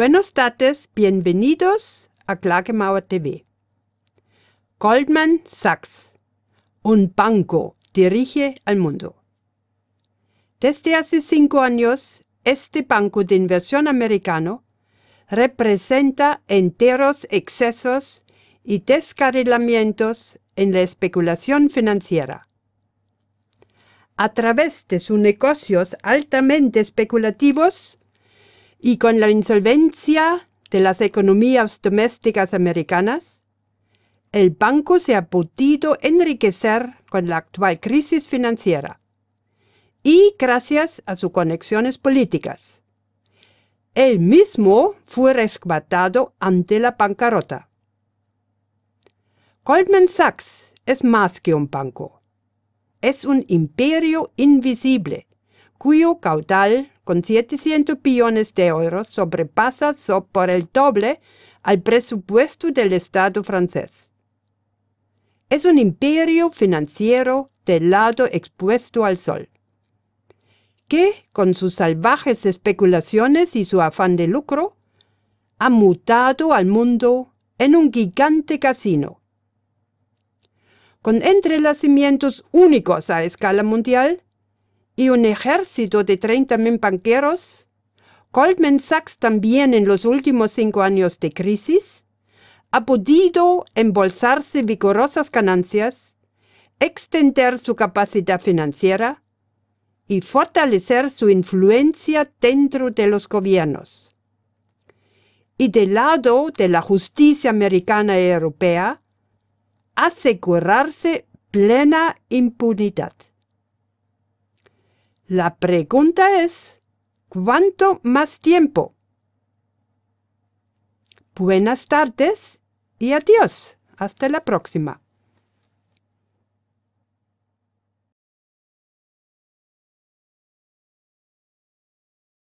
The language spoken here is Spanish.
Buenos tardes, bienvenidos a Klagemauer TV. Goldman Sachs, un banco, dirige al mundo. Desde hace cinco años, este banco de inversión americano representa enteros excesos y descarrilamientos en la especulación financiera. A través de sus negocios altamente especulativos, y con la insolvencia de las economías domésticas americanas, el banco se ha podido enriquecer con la actual crisis financiera y gracias a sus conexiones políticas. Él mismo fue rescatado ante la bancarrota. Goldman Sachs es más que un banco. Es un imperio invisible cuyo caudal, con 700 billones de euros, sobrepasa por el doble al presupuesto del Estado francés. Es un imperio financiero del lado expuesto al sol, que, con sus salvajes especulaciones y su afán de lucro, ha mutado al mundo en un gigante casino. Con entrelacimientos únicos a escala mundial, y un ejército de 30.000 banqueros, Goldman Sachs también en los últimos cinco años de crisis, ha podido embolsarse vigorosas ganancias, extender su capacidad financiera y fortalecer su influencia dentro de los gobiernos. Y del lado de la justicia americana y europea, asegurarse plena impunidad. La pregunta es, ¿cuánto más tiempo? Buenas tardes y adiós. Hasta la próxima.